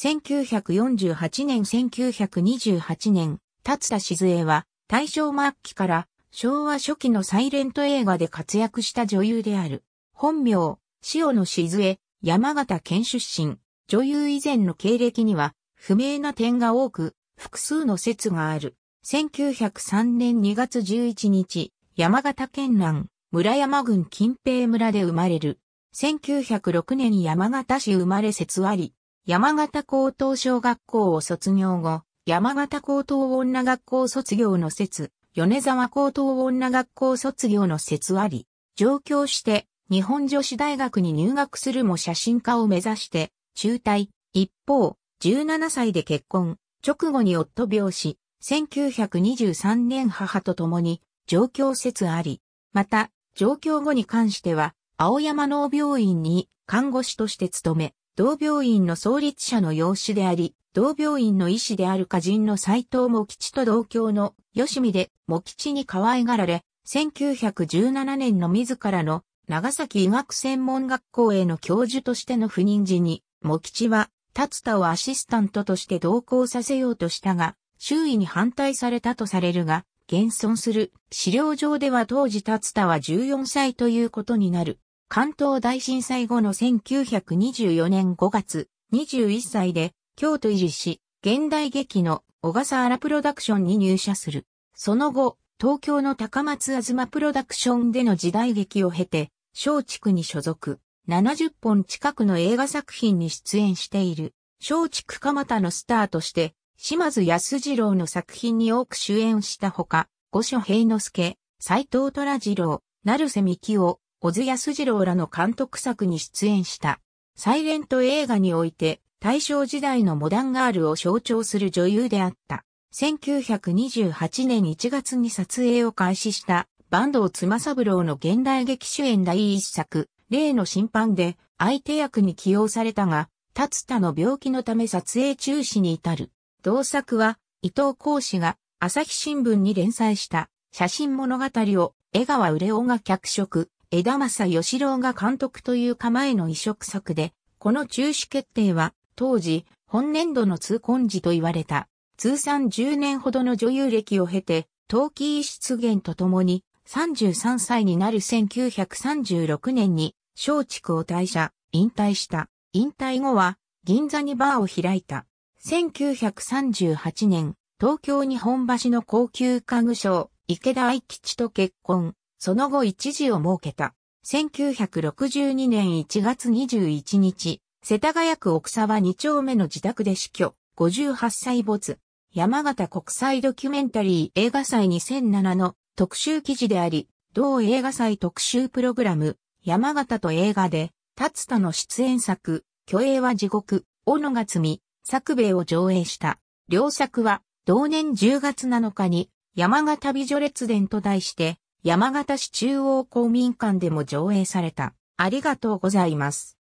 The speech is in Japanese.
1948年1928年、立田静江は大正末期から昭和初期のサイレント映画で活躍した女優である。本名、塩野静江、山形県出身。女優以前の経歴には不明な点が多く、複数の説がある。1903年2月11日、山形県南、村山郡近平村で生まれる。1906年山形市生まれ説あり、山形高等小学校を卒業後、山形高等女学校卒業の説、米沢高等女学校卒業の説あり、上京して、日本女子大学に入学するも写真家を目指して、中退。一方、17歳で結婚、直後に夫病死、1923年母と共に、上京説あり、また、上京後に関しては、青山農病院に看護師として勤め、同病院の創立者の養子であり、同病院の医師である歌人の斎藤茂吉と同郷の吉見で茂吉に可愛がられ、1917年の自らの長崎医学専門学校への教授としての赴任時に、茂吉は達田をアシスタントとして同行させようとしたが、周囲に反対されたとされるが、現存する資料上では当時達田は14歳ということになる。関東大震災後の1924年5月、21歳で京都維持し、現代劇の小笠原プロダクションに入社する。その後、東京の高松あずまプロダクションでの時代劇を経て、松竹に所属。70本近くの映画作品に出演している。松竹蒲田のスターとして、島津安二郎の作品に多く主演したほか、五所平之助、斎藤虎二郎、成瀬希夫、小津安二郎らの監督作に出演した。サイレント映画において大正時代のモダンガールを象徴する女優であった。1928年1月に撮影を開始した坂東妻三郎の現代劇主演第一作、例の審判で相手役に起用されたが、達田の病気のため撮影中止に至る。同作は伊藤講師が朝日新聞に連載した写真物語を江川売夫が脚色、枝正義郎が監督という構えの移植策で、この中止決定は、当時、本年度の通婚時と言われた、通算10年ほどの女優歴を経て、陶器出現とともに、33歳になる1936年に、松竹を退社、引退した。引退後は、銀座にバーを開いた。1938年、東京日本橋の高級家具商、池田愛吉と結婚。その後一時を設けた。1962年1月21日、世田谷区奥沢2丁目の自宅で死去、58歳没。山形国際ドキュメンタリー映画祭2007の特集記事であり、同映画祭特集プログラム、山形と映画で、達田の出演作、虚栄は地獄、小野がみ、作兵衛を上映した。両作は、同年10月7日に、山形美女列伝と題して、山形市中央公民館でも上映された。ありがとうございます。